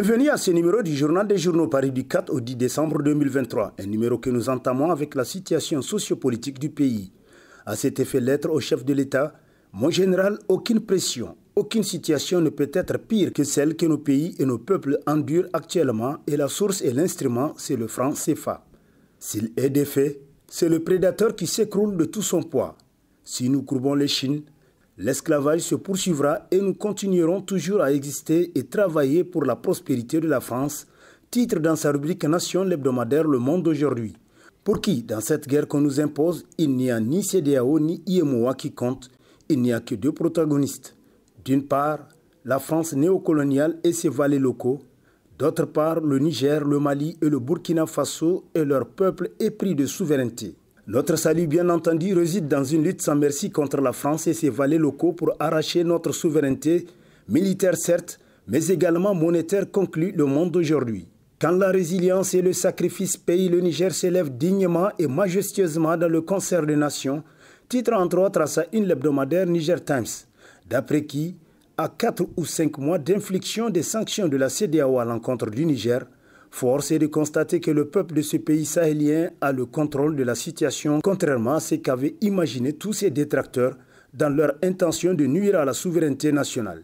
Bienvenue à ce numéro du Journal des journaux Paris du 4 au 10 décembre 2023, un numéro que nous entamons avec la situation sociopolitique du pays. À cet effet, lettre au chef de l'État, mon général, aucune pression, aucune situation ne peut être pire que celle que nos pays et nos peuples endurent actuellement et la source et l'instrument, c'est le franc CFA. S'il est défait, c'est le prédateur qui s'écroule de tout son poids. Si nous courbons les chines, L'esclavage se poursuivra et nous continuerons toujours à exister et travailler pour la prospérité de la France, titre dans sa rubrique Nation l'hebdomadaire Le Monde d'aujourd'hui. Pour qui, dans cette guerre qu'on nous impose, il n'y a ni CDAO ni IMOA qui compte, il n'y a que deux protagonistes. D'une part, la France néocoloniale et ses vallées locaux, d'autre part le Niger, le Mali et le Burkina Faso et leur peuple épris de souveraineté. Notre salut, bien entendu, réside dans une lutte sans merci contre la France et ses valets locaux pour arracher notre souveraineté, militaire certes, mais également monétaire, conclut le monde d'aujourd'hui. Quand la résilience et le sacrifice payent, le Niger s'élève dignement et majestueusement dans le concert des nations, titre entre autres à sa une hebdomadaire Niger Times, d'après qui, à 4 ou 5 mois d'infliction des sanctions de la CDAO à l'encontre du Niger, Force est de constater que le peuple de ce pays sahélien a le contrôle de la situation, contrairement à ce qu'avaient imaginé tous ses détracteurs dans leur intention de nuire à la souveraineté nationale.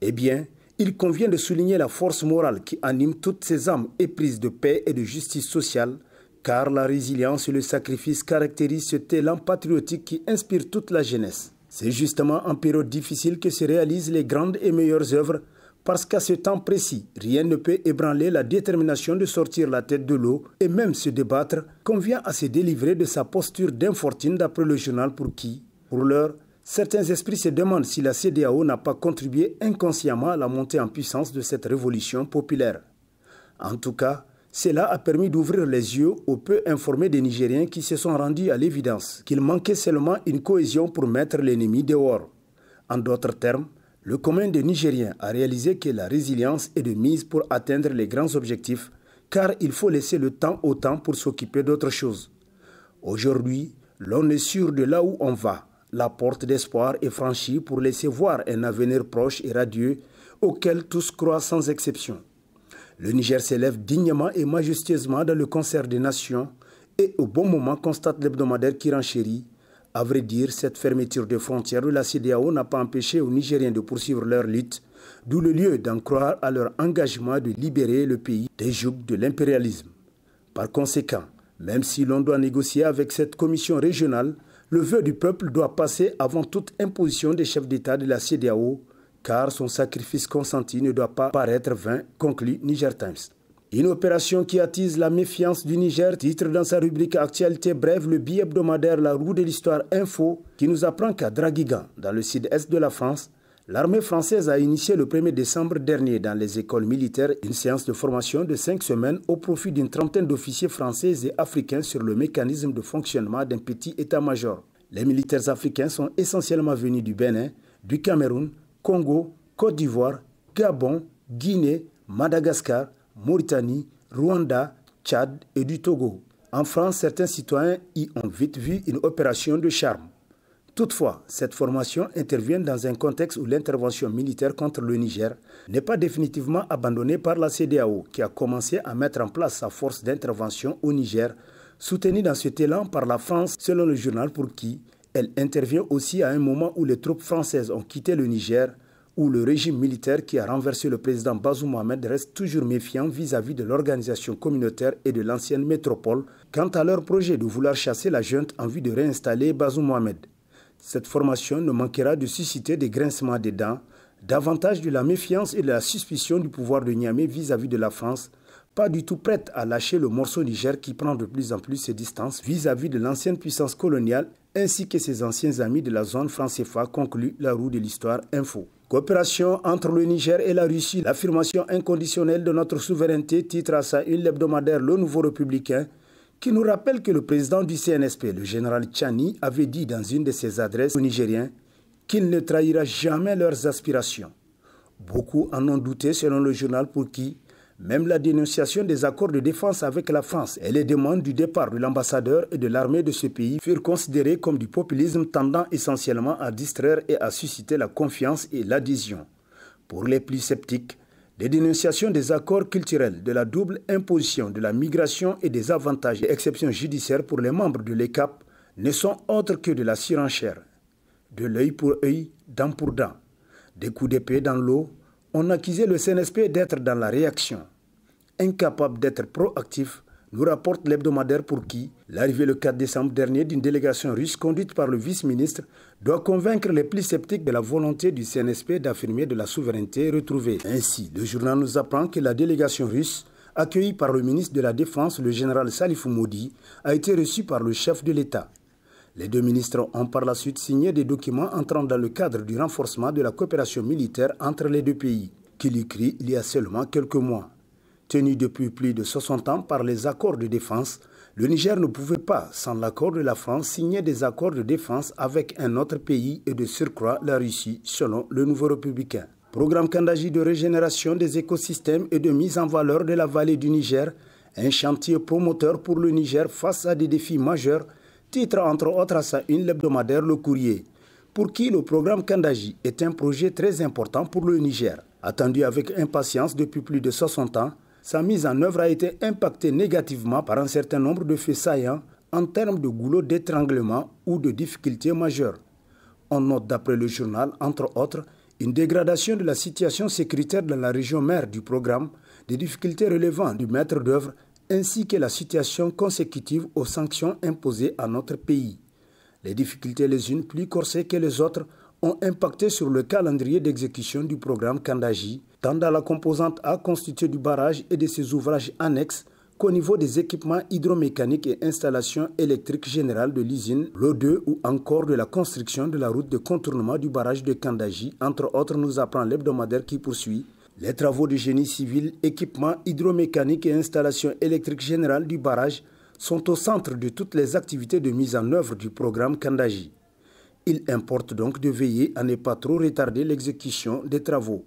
Eh bien, il convient de souligner la force morale qui anime toutes ces âmes éprises de paix et de justice sociale, car la résilience et le sacrifice caractérisent ce talent patriotique qui inspire toute la jeunesse. C'est justement en période difficile que se réalisent les grandes et meilleures œuvres parce qu'à ce temps précis, rien ne peut ébranler la détermination de sortir la tête de l'eau et même se débattre, convient à se délivrer de sa posture d'infortune d'après le journal pour qui, pour l'heure, certains esprits se demandent si la CDAO n'a pas contribué inconsciemment à la montée en puissance de cette révolution populaire. En tout cas, cela a permis d'ouvrir les yeux aux peu informés des Nigériens qui se sont rendus à l'évidence qu'il manquait seulement une cohésion pour mettre l'ennemi dehors. En d'autres termes, le commun des Nigériens a réalisé que la résilience est de mise pour atteindre les grands objectifs, car il faut laisser le temps au temps pour s'occuper d'autres choses. Aujourd'hui, l'on est sûr de là où on va. La porte d'espoir est franchie pour laisser voir un avenir proche et radieux auquel tous croient sans exception. Le Niger s'élève dignement et majestueusement dans le concert des nations et au bon moment constate l'hebdomadaire qui renchérit à vrai dire, cette fermeture des frontières de la CDAO n'a pas empêché aux Nigériens de poursuivre leur lutte, d'où le lieu d'en croire à leur engagement de libérer le pays des jougs de l'impérialisme. Par conséquent, même si l'on doit négocier avec cette commission régionale, le vœu du peuple doit passer avant toute imposition des chefs d'État de la CDAO, car son sacrifice consenti ne doit pas paraître vain, conclut Niger Times. Une opération qui attise la méfiance du Niger titre dans sa rubrique Actualité brève le billet hebdomadaire La roue de l'histoire info qui nous apprend qu'à Draguigan, dans le sud-est de la France, l'armée française a initié le 1er décembre dernier dans les écoles militaires une séance de formation de cinq semaines au profit d'une trentaine d'officiers français et africains sur le mécanisme de fonctionnement d'un petit état-major. Les militaires africains sont essentiellement venus du Bénin, du Cameroun, Congo, Côte d'Ivoire, Gabon, Guinée, Madagascar, Mauritanie, Rwanda, Tchad et du Togo. En France, certains citoyens y ont vite vu une opération de charme. Toutefois, cette formation intervient dans un contexte où l'intervention militaire contre le Niger n'est pas définitivement abandonnée par la CDAO, qui a commencé à mettre en place sa force d'intervention au Niger, soutenue dans ce élan par la France, selon le journal pour qui elle intervient aussi à un moment où les troupes françaises ont quitté le Niger où le régime militaire qui a renversé le président Bazou Mohamed reste toujours méfiant vis-à-vis de l'organisation communautaire et de l'ancienne métropole quant à leur projet de vouloir chasser la junte en vue de réinstaller Bazou Mohamed. Cette formation ne manquera de susciter des grincements des dents, davantage de la méfiance et de la suspicion du pouvoir de Niamey vis-à-vis de la France, pas du tout prête à lâcher le morceau Niger qui prend de plus en plus ses distances vis-à-vis de l'ancienne puissance coloniale ainsi que ses anciens amis de la zone France CFA, conclut la roue de l'histoire Info. Coopération entre le Niger et la Russie, l'affirmation inconditionnelle de notre souveraineté, titre à sa une hebdomadaire Le Nouveau Républicain, qui nous rappelle que le président du CNSP, le général Tchani, avait dit dans une de ses adresses aux Nigériens qu'il ne trahira jamais leurs aspirations. Beaucoup en ont douté selon le journal pour qui même la dénonciation des accords de défense avec la France et les demandes du départ de l'ambassadeur et de l'armée de ce pays furent considérées comme du populisme tendant essentiellement à distraire et à susciter la confiance et l'adhésion. Pour les plus sceptiques, les dénonciations des accords culturels, de la double imposition, de la migration et des avantages et exceptions judiciaires pour les membres de l'ECAP ne sont autres que de la surenchère. De l'œil pour œil, dent pour dent. Des coups d'épée dans l'eau, on accusait le CNSP d'être dans la réaction. Incapable d'être proactif, nous rapporte l'hebdomadaire pour qui l'arrivée le 4 décembre dernier d'une délégation russe conduite par le vice-ministre doit convaincre les plus sceptiques de la volonté du CNSP d'affirmer de la souveraineté retrouvée. Ainsi, le journal nous apprend que la délégation russe accueillie par le ministre de la Défense, le général Salifou Modi, a été reçue par le chef de l'État. Les deux ministres ont par la suite signé des documents entrant dans le cadre du renforcement de la coopération militaire entre les deux pays, qu'il écrit il y a seulement quelques mois. Tenu depuis plus de 60 ans par les accords de défense, le Niger ne pouvait pas, sans l'accord de la France, signer des accords de défense avec un autre pays et de surcroît la Russie, selon le nouveau républicain. Programme Kandaji de régénération des écosystèmes et de mise en valeur de la vallée du Niger, un chantier promoteur pour le Niger face à des défis majeurs titre entre autres sa une l'hebdomadaire Le Courrier, pour qui le programme Kandaji est un projet très important pour le Niger. Attendu avec impatience depuis plus de 60 ans, sa mise en œuvre a été impactée négativement par un certain nombre de faits saillants en termes de goulot d'étranglement ou de difficultés majeures. On note d'après le journal, entre autres, une dégradation de la situation sécuritaire dans la région mère du programme, des difficultés relevant du maître d'œuvre ainsi que la situation consécutive aux sanctions imposées à notre pays. Les difficultés les unes plus corsées que les autres ont impacté sur le calendrier d'exécution du programme Kandaji, tant dans la composante A constituée du barrage et de ses ouvrages annexes qu'au niveau des équipements hydromécaniques et installations électriques générales de l'usine, l'O2 ou encore de la construction de la route de contournement du barrage de Kandaji, entre autres, nous apprend l'hebdomadaire qui poursuit les travaux de génie civil, équipement hydromécanique et installation électrique générale du barrage sont au centre de toutes les activités de mise en œuvre du programme Kandaji. Il importe donc de veiller à ne pas trop retarder l'exécution des travaux.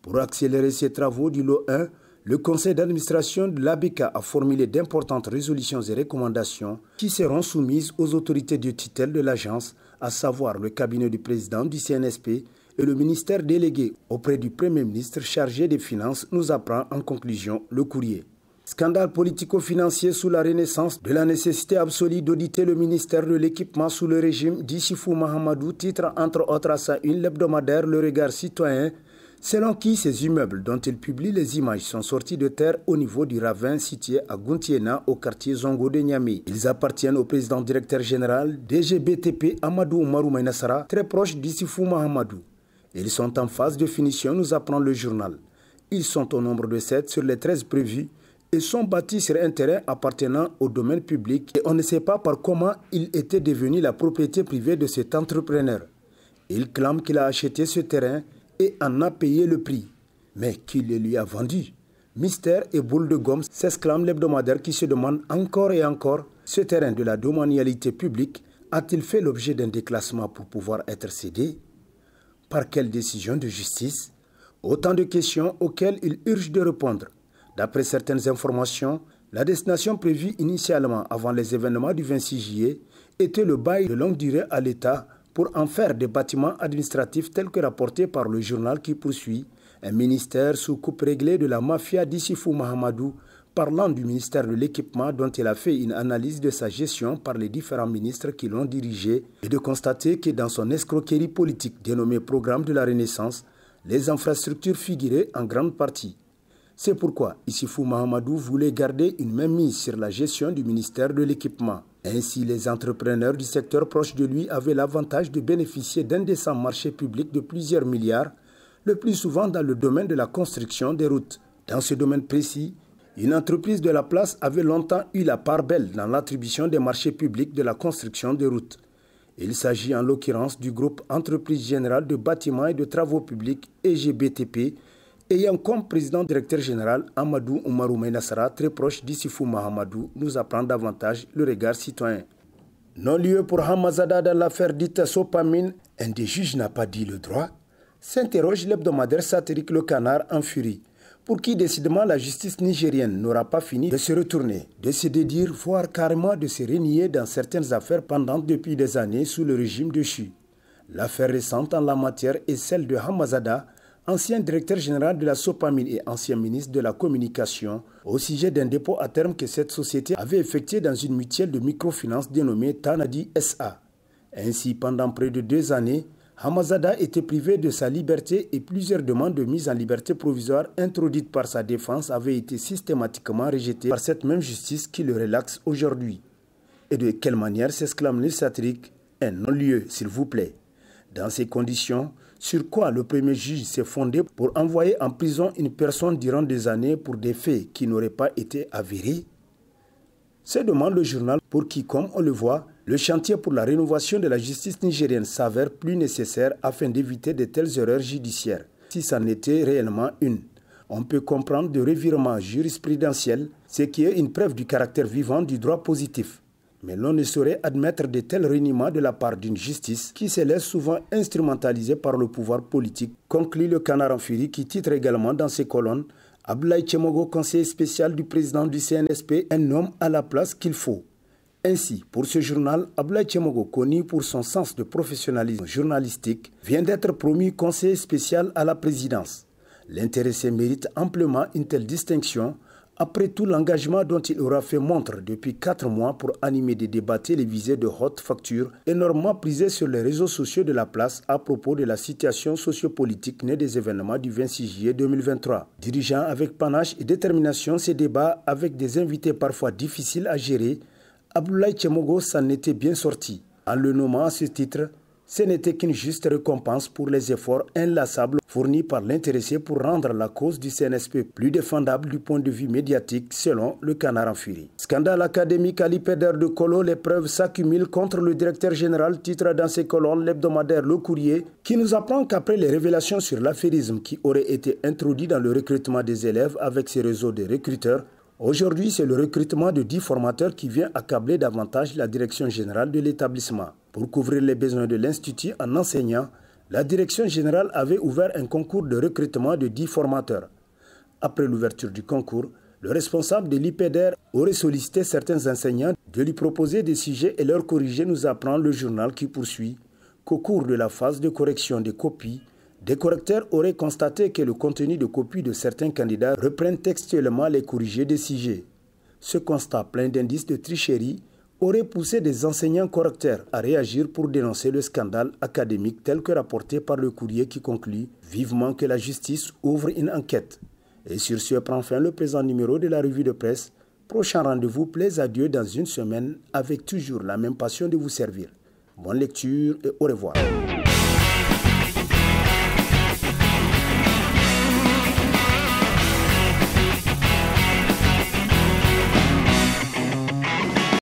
Pour accélérer ces travaux du lot 1, le conseil d'administration de l'ABK a formulé d'importantes résolutions et recommandations qui seront soumises aux autorités de tutelle de l'agence, à savoir le cabinet du président du CNSP, et le ministère délégué auprès du Premier ministre chargé des Finances nous apprend en conclusion le courrier. Scandale politico-financier sous la Renaissance de la nécessité absolue d'auditer le ministère de l'équipement sous le régime d'Issifou Mahamadou, titre entre autres à sa une l'hebdomadaire Le Regard Citoyen, selon qui ces immeubles dont il publie les images sont sortis de terre au niveau du ravin situé à Guntiena au quartier Zongo de Niamey. Ils appartiennent au président directeur général DGBTP Amadou Marouma très proche d'Issifou Mahamadou. Ils sont en phase de finition, nous apprend le journal. Ils sont au nombre de 7 sur les 13 prévus et sont bâtis sur un terrain appartenant au domaine public et on ne sait pas par comment il était devenu la propriété privée de cet entrepreneur. Il clame qu'il a acheté ce terrain et en a payé le prix. Mais qui le lui a vendu Mystère et boule de gomme s'exclame l'hebdomadaire qui se demande encore et encore ce terrain de la domanialité publique a-t-il fait l'objet d'un déclassement pour pouvoir être cédé par quelle décision de justice Autant de questions auxquelles il urge de répondre. D'après certaines informations, la destination prévue initialement avant les événements du 26 juillet était le bail de longue durée à l'État pour en faire des bâtiments administratifs tels que rapportés par le journal qui poursuit un ministère sous coupe réglée de la mafia d'Issifou Mahamadou parlant du ministère de l'Équipement dont il a fait une analyse de sa gestion par les différents ministres qui l'ont dirigé et de constater que dans son escroquerie politique dénommée Programme de la Renaissance, les infrastructures figuraient en grande partie. C'est pourquoi Issifou Mahamadou voulait garder une même mise sur la gestion du ministère de l'Équipement. Ainsi, les entrepreneurs du secteur proche de lui avaient l'avantage de bénéficier d'un décent marché public de plusieurs milliards, le plus souvent dans le domaine de la construction des routes. Dans ce domaine précis, une entreprise de la place avait longtemps eu la part belle dans l'attribution des marchés publics de la construction de routes. Il s'agit en l'occurrence du groupe Entreprise Générale de Bâtiments et de Travaux Publics EGBTP, ayant comme président directeur général Amadou Oumarou Menassara, très proche d'Issifou Mahamadou, nous apprend davantage le regard citoyen. Non-lieu pour Hamazada dans l'affaire dite Sopamine, un des juges n'a pas dit le droit, s'interroge l'hebdomadaire satirique Le Canard en furie pour qui décidément la justice nigérienne n'aura pas fini de se retourner, de se dédire, voire carrément de se renier dans certaines affaires pendant depuis des années sous le régime de Chu. L'affaire récente en la matière est celle de Hamazada, ancien directeur général de la Sopamine et ancien ministre de la Communication, au sujet d'un dépôt à terme que cette société avait effectué dans une mutuelle de microfinance dénommée Tanadi SA. Ainsi, pendant près de deux années, Hamazada était privé de sa liberté et plusieurs demandes de mise en liberté provisoire introduites par sa défense avaient été systématiquement rejetées par cette même justice qui le relaxe aujourd'hui. Et de quelle manière s'exclame le Un non-lieu, s'il vous plaît. Dans ces conditions, sur quoi le premier juge s'est fondé pour envoyer en prison une personne durant des années pour des faits qui n'auraient pas été avérés Se demande le journal pour qui, comme on le voit, le chantier pour la rénovation de la justice nigérienne s'avère plus nécessaire afin d'éviter de telles erreurs judiciaires, si c'en était réellement une. On peut comprendre de revirement jurisprudentiels, ce qui est une preuve du caractère vivant du droit positif. Mais l'on ne saurait admettre de tels reniements de la part d'une justice qui se laisse souvent instrumentalisée par le pouvoir politique, conclut le canard en furie qui titre également dans ses colonnes Ablaï Chemogo, conseiller spécial du président du CNSP, un homme à la place qu'il faut. Ainsi, pour ce journal, Ablaï Tchemogo, connu pour son sens de professionnalisme journalistique, vient d'être promu conseiller spécial à la présidence. L'intéressé mérite amplement une telle distinction après tout l'engagement dont il aura fait montre depuis quatre mois pour animer des débats télévisés de haute facture, énormément prisés sur les réseaux sociaux de la place à propos de la situation sociopolitique née des événements du 26 juillet 2023. Dirigeant avec panache et détermination ces débats avec des invités parfois difficiles à gérer, Abdoulaye Tchemogo s'en était bien sorti. En le nommant à ce titre, ce n'était qu'une juste récompense pour les efforts inlassables fournis par l'intéressé pour rendre la cause du CNSP plus défendable du point de vue médiatique, selon le canard en furie. Scandale académique à Péder de Colo, les preuves s'accumulent contre le directeur général, titre dans ses colonnes l'hebdomadaire Le Courrier, qui nous apprend qu'après les révélations sur l'affairisme qui aurait été introduit dans le recrutement des élèves avec ses réseaux de recruteurs, Aujourd'hui, c'est le recrutement de 10 formateurs qui vient accabler davantage la direction générale de l'établissement. Pour couvrir les besoins de l'Institut en enseignant, la direction générale avait ouvert un concours de recrutement de 10 formateurs. Après l'ouverture du concours, le responsable de l'IPDR aurait sollicité certains enseignants de lui proposer des sujets et leur corriger, nous apprend le journal qui poursuit qu'au cours de la phase de correction des copies, des correcteurs auraient constaté que le contenu de copies de certains candidats reprennent textuellement les corrigés des sujets. Ce constat plein d'indices de tricherie aurait poussé des enseignants correcteurs à réagir pour dénoncer le scandale académique tel que rapporté par le courrier qui conclut vivement que la justice ouvre une enquête. Et sur ce prend fin le présent numéro de la revue de presse. Prochain rendez-vous plaise à Dieu dans une semaine avec toujours la même passion de vous servir. Bonne lecture et au revoir.